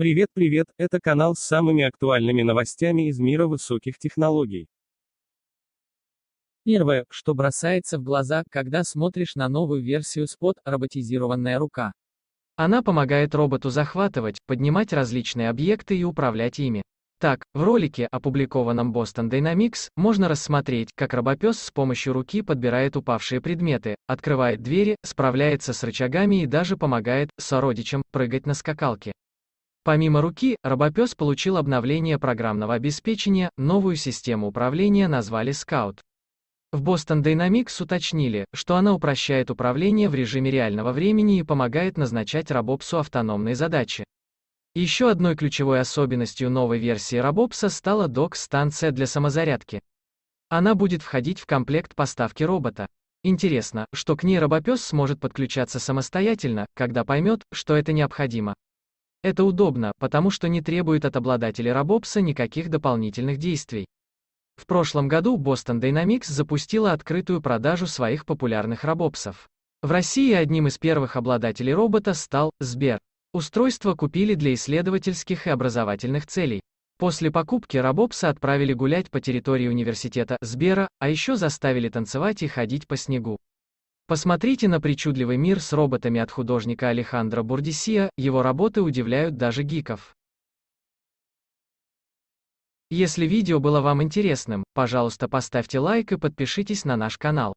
Привет, привет, это канал с самыми актуальными новостями из мира высоких технологий. Первое, что бросается в глаза, когда смотришь на новую версию Spot – роботизированная рука. Она помогает роботу захватывать, поднимать различные объекты и управлять ими. Так, в ролике, опубликованном Boston Dynamics, можно рассмотреть, как робопес с помощью руки подбирает упавшие предметы, открывает двери, справляется с рычагами и даже помогает сородичам прыгать на скакалке. Помимо руки, робопес получил обновление программного обеспечения, новую систему управления назвали Scout. В Boston Dynamics уточнили, что она упрощает управление в режиме реального времени и помогает назначать робопсу автономные задачи. Еще одной ключевой особенностью новой версии робопса стала док-станция для самозарядки. Она будет входить в комплект поставки робота. Интересно, что к ней робопес сможет подключаться самостоятельно, когда поймет, что это необходимо. Это удобно, потому что не требует от обладателя Робопса никаких дополнительных действий. В прошлом году Boston Dynamics запустила открытую продажу своих популярных робопсов. В России одним из первых обладателей робота стал Сбер. Устройство купили для исследовательских и образовательных целей. После покупки робопса отправили гулять по территории университета Сбера, а еще заставили танцевать и ходить по снегу. Посмотрите на причудливый мир с роботами от художника Алехандро Бурдисия, его работы удивляют даже гиков. Если видео было вам интересным, пожалуйста поставьте лайк и подпишитесь на наш канал.